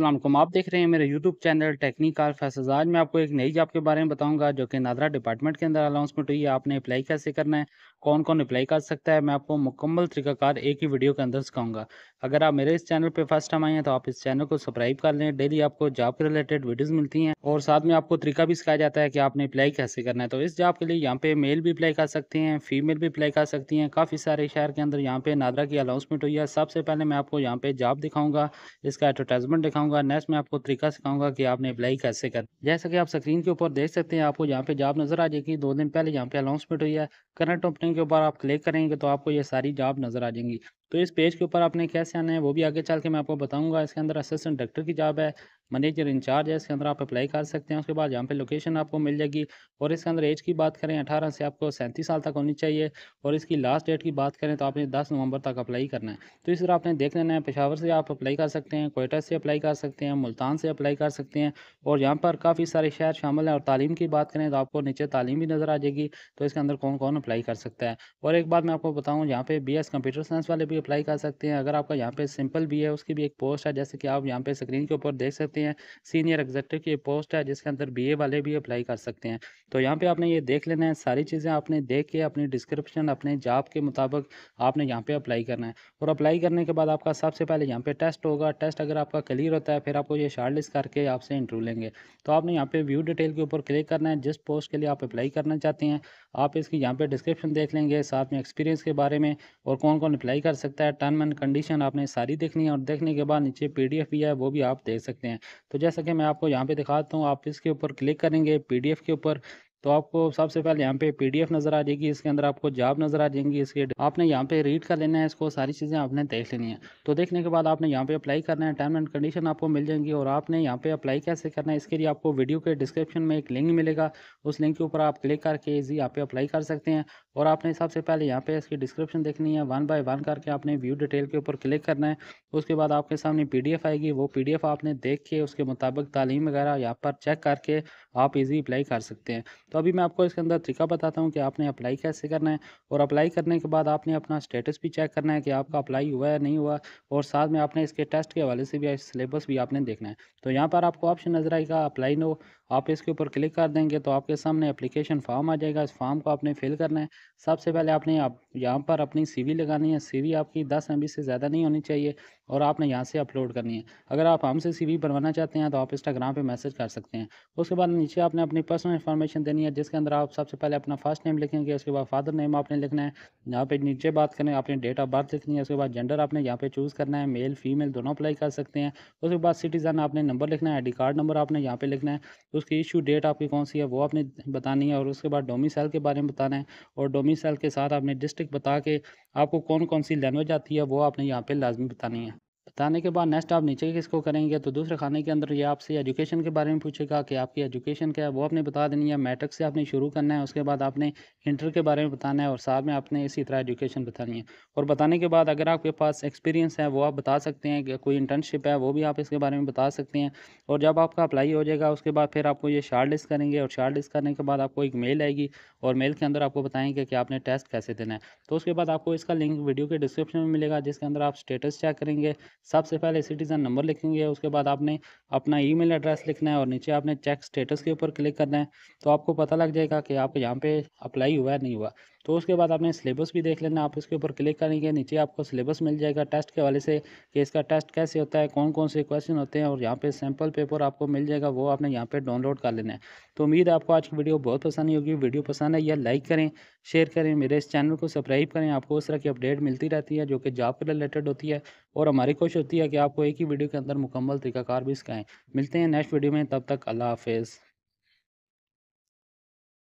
असलम आप देख रहे हैं मेरे YouTube चैनल टेक्निकल फैसल आज मैं आपको एक नई जॉब के बारे में बताऊंगा जो कि नादरा डिपार्टमेंट के अंदर अनाउंसमेंट हुई है आपने अप्लाई कैसे करना है कौन कौन अप्लाई कर सकता है मैं आपको मुकम्मल तरीकाकार एक ही वीडियो के अंदर सिखाऊंगा अगर आप मेरे इस चैनल पे फर्स्ट टाइम आए हैं तो आप इस चैनल को सब्सक्राइब कर लें डेली आपको जॉब के रिलेटेड वीडियोज़ मिलती हैं और साथ में आपको तरीका भी सिखाया जाता है कि आपने अप्लाई कैसे करना है तो इस जॉब के लिए यहाँ पे मेल भी अप्लाई कर सकते हैं फीमेल भी अप्लाई कर सकती हैं काफ़ी सारे शहर के अंदर यहाँ पे नादरा की अनाउंसमेंट हुई है सबसे पहले मैं आपको यहाँ पे जॉब दिखाऊँगा इसका एडवर्टाइजमेंट दिखाऊँगा सिखाऊंगा नेक्स्ट मैं आपको तरीका सिखाऊंगा कि आपने अप्लाई कैसे कर जैसा कि आप स्क्रीन के ऊपर देख सकते हैं आपको यहाँ पे जॉब नज़र आ जाएगी दो दिन पहले यहाँ पे अनाउंसमेंट हुई है करंट ओपनिंग के ऊपर आप क्लिक करेंगे तो आपको ये सारी जॉब नज़र आ जाएंगी तो इस पेज के ऊपर आपने कैसे आना है वो भी आगे चल के मैं आपको बताऊंगा इसके अंदर असिस्टेंट डायरेक्टर की जॉब है मैनेजर इंचार्ज है इसके अंदर आप अप्लाई कर सकते हैं उसके बाद यहाँ पे लोकेशन आपको मिल जाएगी और इसके अंदर एज की बात करें अठारह से आपको सैंतीस साल तक होनी चाहिए और इसकी लास्ट डेट की बात करें तो आपने दस नवंबर तक अप्लाई करना है तो इस तरह आपने देख लेना है पेशावर से आप अप्लाई कर सकते हैं कोयटा से अप्लाई कर सकते हैं मुल्तान से अप्लाई कर सकते हैं और यहाँ पर काफ़ी सारे शहर शामिल हैं और तालीम की बात करें तो आपको नीचे तालीम भी नज़र आ जाएगी तो इसके अंदर कौन कौन अप्लाई कर सकता है और एक बात मैं आपको बताऊँ यहाँ पे बी कंप्यूटर साइंस वाले भी अप्लाई कर सकते हैं अगर आपका यहाँ पे सिंपल भी है उसकी भी एक पोस्ट है जैसे कि आप यहाँ पे स्क्रीन के ऊपर देख सकते हैं सीनियर एग्जेक्टिव की पोस्ट है जिसके अंदर बी वाले भी अप्लाई कर सकते हैं तो यहाँ पर आपने ये देख लेना है सारी चीज़ें आपने देख के अपनी डिस्क्रिप्शन अपने जॉब के मुताबिक आपने यहाँ पर अप्लाई करना है और अप्लाई करने के बाद आपका सबसे पहले यहाँ पर टेस्ट होगा टेस्ट अगर आपका क्लियर होता है फिर आपको ये शार्ट लिस्ट करके आपसे इंटरव्यू लेंगे तो आपने यहाँ पे व्यू डिटेल के ऊपर क्लिक करना है जिस पोस्ट के लिए आप अप्लाई करना चाहते हैं आप इसकी यहाँ पे डिस्क्रिप्शन देख लेंगे साथ में एक्सपीरियंस के बारे में और कौन कौन अप्लाई कर सकता है टर्म एंड कंडीशन आपने सारी देखनी है और देखने के बाद नीचे पी भी है वो भी आप देख सकते हैं तो जैसा कि मैं आपको यहाँ पर दिखाता हूँ आप इसके ऊपर क्लिक करेंगे पी के ऊपर तो आपको सबसे पहले यहाँ पे पीडीएफ नज़र आ जाएगी इसके अंदर आपको जॉब नज़र आ जाएंगी इसके आपने यहाँ पे रीड कर लेना है इसको सारी चीज़ें आपने देख लेनी है तो देखने के बाद आपने यहाँ पे अप्लाई करना है टर्म एंड कंडीशन आपको मिल जाएंगी और आपने यहाँ पे अप्लाई कैसे करना है इसके लिए आपको वीडियो के डिस्क्रिप्शन में एक लिंक मिलेगा उस लिंक के ऊपर आप क्लिक करके ईजी यहाँ पे अप्लाई कर सकते हैं और आपने सबसे पहले यहाँ पे इसकी डिस्क्रिप्शन देखनी है वन बाय वन करके आपने व्यू डिटेल के ऊपर क्लिक करना है उसके बाद आपके सामने पी आएगी वो पी आपने देख के उसके मुताबिक तालीम वगैरह यहाँ पर चेक करके आप इजी अप्लाई कर सकते हैं तो अभी मैं आपको इसके अंदर तरीका बताता हूँ कि आपने अप्लाई कैसे करना है और अप्लाई करने के बाद आपने अपना स्टेटस भी चेक करना है कि आपका अप्लाई हुआ या नहीं हुआ और साथ में आपने इसके टेस्ट के हवाले से भी सिलेबस भी आपने देखना है तो यहाँ पर आपको ऑप्शन नजर आएगा अप्लाई नो आप इसके ऊपर क्लिक कर देंगे तो आपके सामने अप्लीकेशन फॉर्म आ जाएगा इस फॉर्म को आपने फिल करना है सबसे पहले आपने आप यहाँ पर अपनी वी लगानी है वी आपकी दस एम से ज़्यादा नहीं होनी चाहिए और आपने यहाँ से अपलोड करनी है अगर आप हमसे सी बनवाना चाहते हैं तो आप इंस्टाग्राम पर मैसेज कर सकते हैं उसके बाद नीचे आपने अपनी पर्सनल इन्फॉर्मेशन देनी है लिखनी है जिसके अंदर आप सबसे पहले अपना फर्स्ट नेम लिखेंगे उसके बाद फादर नेम आपने लिखना है यहाँ पे नीचे बात करें आपने डेट ऑफ बर्थ लिखनी है उसके बाद जेंडर आपने यहाँ पे चूज़ करना है मेल फीमेल दोनों अप्लाई कर सकते हैं उसके बाद सिटीज़न आपने नंबर लिखना है आई कार्ड नंबर आपने यहाँ पे लिखना है उसकी इशू डेट आपकी कौन सी है वो आपने बतानी है और उसके बाद डोमिसाइल के बारे में बताना है और डोमिसाइल के साथ आपने डिस्ट्रिक्ट बता के आपको कौन कौन सी लैंग्वेज आती है वो आपने यहाँ पर लाजमी बतानी है बताने के बाद नेक्स्ट आप नीचे किसको करेंगे तो दूसरे खाने के अंदर ये आपसे एजुकेशन के बारे में पूछेगा कि आपकी एजुकेशन क्या है वो आपने बता देनी है मैट्रिक से आपने शुरू करना है उसके बाद आपने इंटर के बारे में बताना है और साथ में आपने इसी तरह एजुकेशन बतानी है और बताने के बाद अगर आपके पास एक्सपीरियंस है वो आप बता सकते हैं कोई इंटर्नशिप है वो भी आप इसके बारे में बता सकते हैं और जब आपका अप्लाई हो जाएगा उसके बाद फिर आपको ये शार्ट लिस्ट करेंगे और शार्ट लिस्ट करने के बाद आपको एक मेल आएगी और मेल के अंदर आपको बताएंगे कि आपने टेस्ट कैसे देना है तो उसके बाद आपको इसका लिंक वीडियो के डिस्क्रिप्शन में मिलेगा जिसके अंदर आप स्टेटस चेक करेंगे सबसे पहले सिटीज़न नंबर लिखेंगे उसके बाद आपने अपना ईमेल एड्रेस लिखना है और नीचे आपने चेक स्टेटस के ऊपर क्लिक करना है तो आपको पता लग जाएगा कि आप यहाँ पे अप्लाई हुआ है नहीं हुआ तो उसके बाद आपने सिलेबस भी देख लेना आप उसके ऊपर क्लिक करेंगे नीचे आपको सिलेबस मिल जाएगा टेस्ट के वाले से कि इसका टेस्ट कैसे होता है कौन कौन से क्वेश्चन होते हैं और यहाँ पे सैम्पल पेपर आपको मिल जाएगा वो आपने यहाँ पे डाउनलोड कर लेना है तो उम्मीद आपको आज की वीडियो बहुत पसंद होगी वीडियो पसंद है या लाइक करें शेयर करें मेरे इस चैनल को सब्सक्राइब करें आपको उस तरह की अपडेट मिलती रहती है जो कि जॉब के रिलेटेड होती है और हमारी कोशिश होती है कि आपको एक ही वीडियो के अंदर मुकम्मल तरीकाकार भी सिखाएँ मिलते हैं नेक्स्ट वीडियो में तब तक अल्लाह हाफिज़